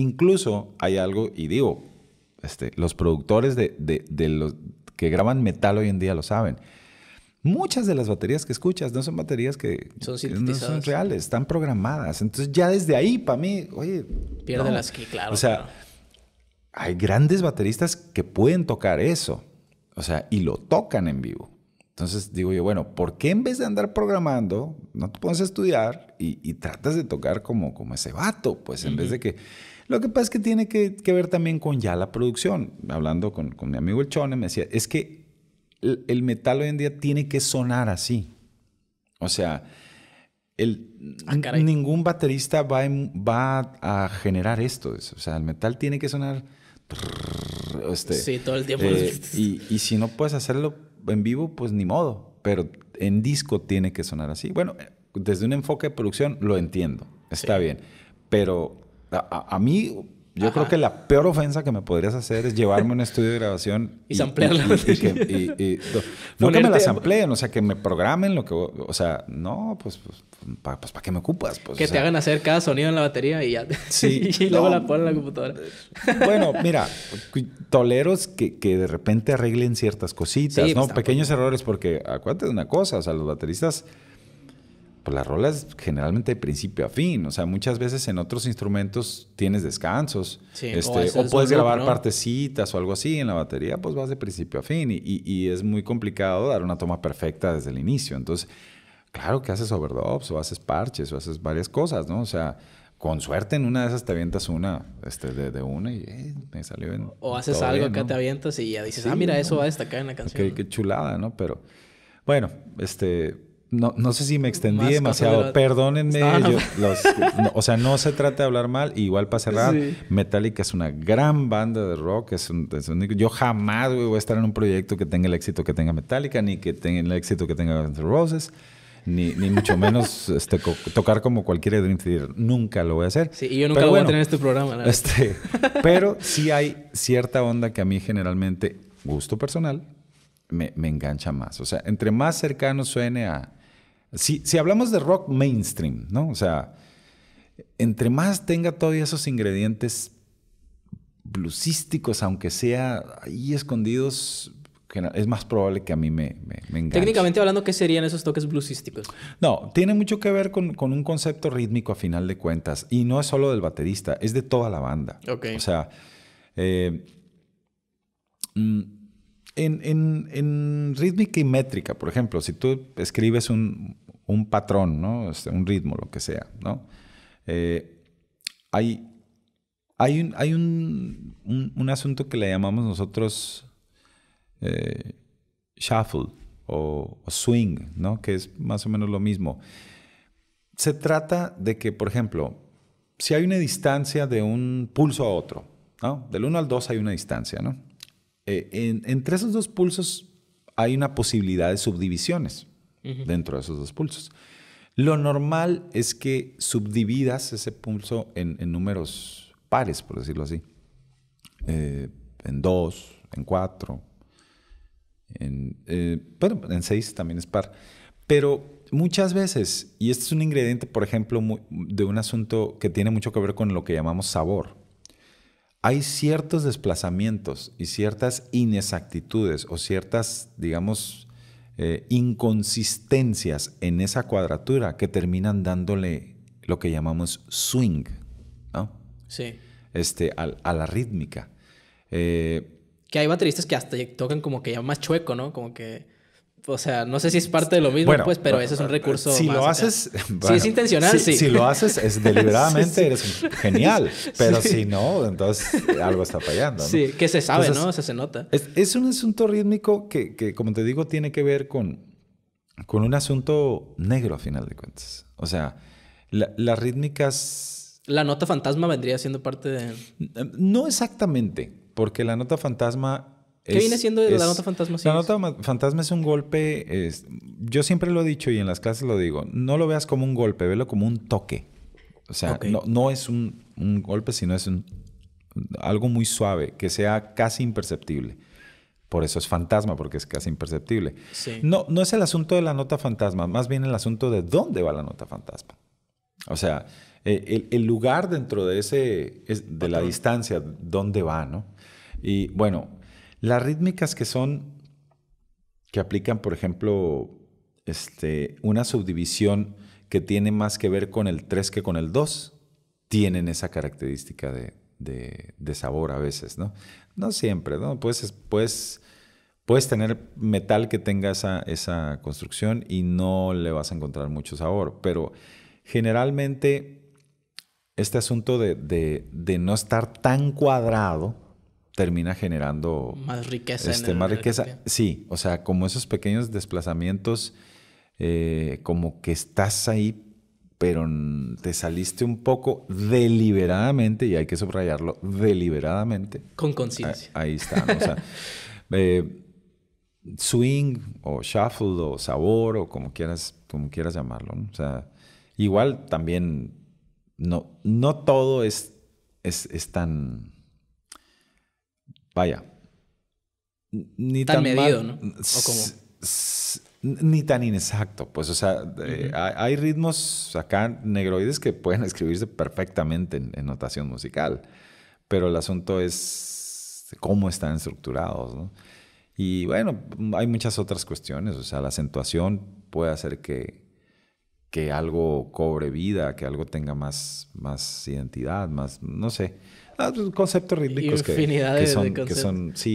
Incluso hay algo, y digo, este, los productores de, que graban metal hoy en día lo saben. Muchas de las baterías que escuchas no son baterías que son, reales, están programadas. Entonces ya desde ahí, para mí, oye... Pierde las claro. O sea, hay grandes bateristas que pueden tocar eso. O sea, y lo tocan en vivo. Entonces digo yo, bueno, ¿por qué en vez de andar programando, no te pones a estudiar y, y tratas de tocar como, como ese vato? Pues en vez de que... Lo que pasa es que tiene que, ver también con ya la producción. Hablando con, con mi amigo El Chone, me decía, es que el, metal hoy en día tiene que sonar así. O sea, el, ah, ningún baterista va, va a generar esto. O sea, el metal tiene que sonar... Este, sí, todo el tiempo. Eh, y, y si no puedes hacerlo en vivo, pues ni modo, pero en disco tiene que sonar así. Bueno, desde un enfoque de producción lo entiendo, está bien, pero a mí yo creo que la peor ofensa que me podrías hacer es llevarme a un estudio de grabación y, samplearla. Y, no que me la sampleen, o sea, que me programen lo que. O sea, no, pues, pues ¿para pues, qué me ocupas? Pues, que te hagan hacer cada sonido en la batería y ya. Sí. y luego la ponen en la computadora. bueno, mira, toleros que, que de repente arreglen ciertas cositas, ¿no? Pues, Pequeños errores, porque acuérdate de una cosa, o sea, los bateristas pues las rolas generalmente de principio a fin. O sea, muchas veces en otros instrumentos tienes descansos. este, o, puedes grabar partecitas o algo así. En la batería, pues vas de principio a fin. Y, es muy complicado dar una toma perfecta desde el inicio. Entonces, claro que haces overdubs o haces parches o haces varias cosas, ¿no? O sea. Con suerte en una de esas te avientas una, este, de, una y eh, me salió bien. O haces algo, que te avientas y ya dices, ah, mira, eso va a destacar en la canción. Qué, qué chulada, ¿no? Pero, bueno, este, no, sé si me extendí demasiado. Perdónenme. Ah, o sea, no se trata de hablar mal. Igual para cerrar, Metallica es una gran banda de rock. Es un, yo jamás voy a estar en un proyecto que tenga el éxito que tenga Metallica, ni que tenga el éxito que tenga The Roses. Ni, mucho menos este, tocar como cualquier Dream Theater. Nunca lo voy a hacer. Sí, y yo nunca pero voy a tener este programa. Este, pero sí hay cierta onda que a mí generalmente, gusto personal, me, me engancha más. O sea, entre más cercano suene a, si, hablamos de rock mainstream, ¿no? O sea, entre más tenga todavía esos ingredientes bluesísticos, aunque sea ahí escondidos, es más probable que a mí me, me, enganche. Técnicamente hablando, ¿qué serían esos toques bluesísticos? No, tiene mucho que ver con, un concepto rítmico a final de cuentas. Y no es solo del baterista, es de toda la banda. Ok. O sea, eh, mm, en, rítmica y métrica, por ejemplo, si tú escribes un, patrón, ¿no? Este, un ritmo, lo que sea, ¿no? Eh, hay, hay, un, hay un, asunto que le llamamos nosotros eh, shuffle o, swing, ¿no? que es más o menos lo mismo. Se trata de que, por ejemplo, si hay una distancia de un pulso a otro, ¿no? del 1 al 2 hay una distancia, ¿no? Eh, entre esos dos pulsos hay una posibilidad de subdivisiones dentro de esos dos pulsos. Lo normal es que subdividas ese pulso en, números pares, por decirlo así. Eh, en dos, en cuatro, en, pero eh, en seis también es par. Pero muchas veces, y este es un ingrediente, por ejemplo, de un asunto que tiene mucho que ver con lo que llamamos sabor hay ciertos desplazamientos y ciertas inexactitudes o ciertas, digamos, eh, inconsistencias en esa cuadratura que terminan dándole lo que llamamos swing, ¿no? Sí. Este, a, la rítmica. Eh, que hay bateristas que hasta tocan como que ya más chueco, ¿no? Como que... O sea, no sé si es parte de lo mismo, pues, pero ese es un recurso. Si lo haces. si es intencional, si, sí. Si lo haces, es deliberadamente, eres genial. Pero si no, entonces algo está fallando. Sí, que se sabe, ¿no? se nota. Es, un asunto rítmico que, como te digo, tiene que ver con, con un asunto negro, a final de cuentas. O sea, las rítmicas. La nota fantasma vendría siendo parte de. Eh, no exactamente, porque la nota fantasma ¿Qué viene siendo la nota fantasma? La nota fantasma es un golpe, yo siempre lo he dicho y en las clases lo digo, no lo veas como un golpe, velo como un toque. O sea, no, es un, golpe, sino es algo muy suave, que sea casi imperceptible. Por eso es fantasma, porque es casi imperceptible. No, no es el asunto de la nota fantasma, más bien el asunto de dónde va la nota fantasma. O sea, e, el, lugar dentro de ese, de la distancia, dónde va, ¿no? Y bueno, las rítmicas que son, que aplican, por ejemplo, este, una subdivisión que tiene más que ver con el 3 que con el 2, tienen esa característica de, sabor a veces, ¿no? No siempre, ¿no? Puedes, puedes, tener metal que tenga esa, construcción y no le vas a encontrar mucho sabor, pero generalmente este asunto de no estar tan cuadrado, termina generando más riqueza. Este, más riqueza. Sí, o sea, como esos pequeños desplazamientos, eh, como que estás ahí, pero te saliste un poco deliberadamente, y hay que subrayarlo, deliberadamente. Con conciencia. Ahí, está. Eh, swing o shuffle o sabor o como quieras, como quieras llamarlo. O sea, igual también no, no todo es, es tan vaya, ni tan, medido, ¿no? Ni tan inexacto, pues, o sea, hay, ritmos acá negroides que pueden escribirse perfectamente en, notación musical, pero el asunto es cómo están estructurados, ¿no? Y bueno, hay muchas otras cuestiones, o sea, la acentuación puede hacer que, que algo cobre vida, que algo tenga más, más identidad, más, no sé. Ah, pues, conceptos rítmicos que, que, son, de que son, sí,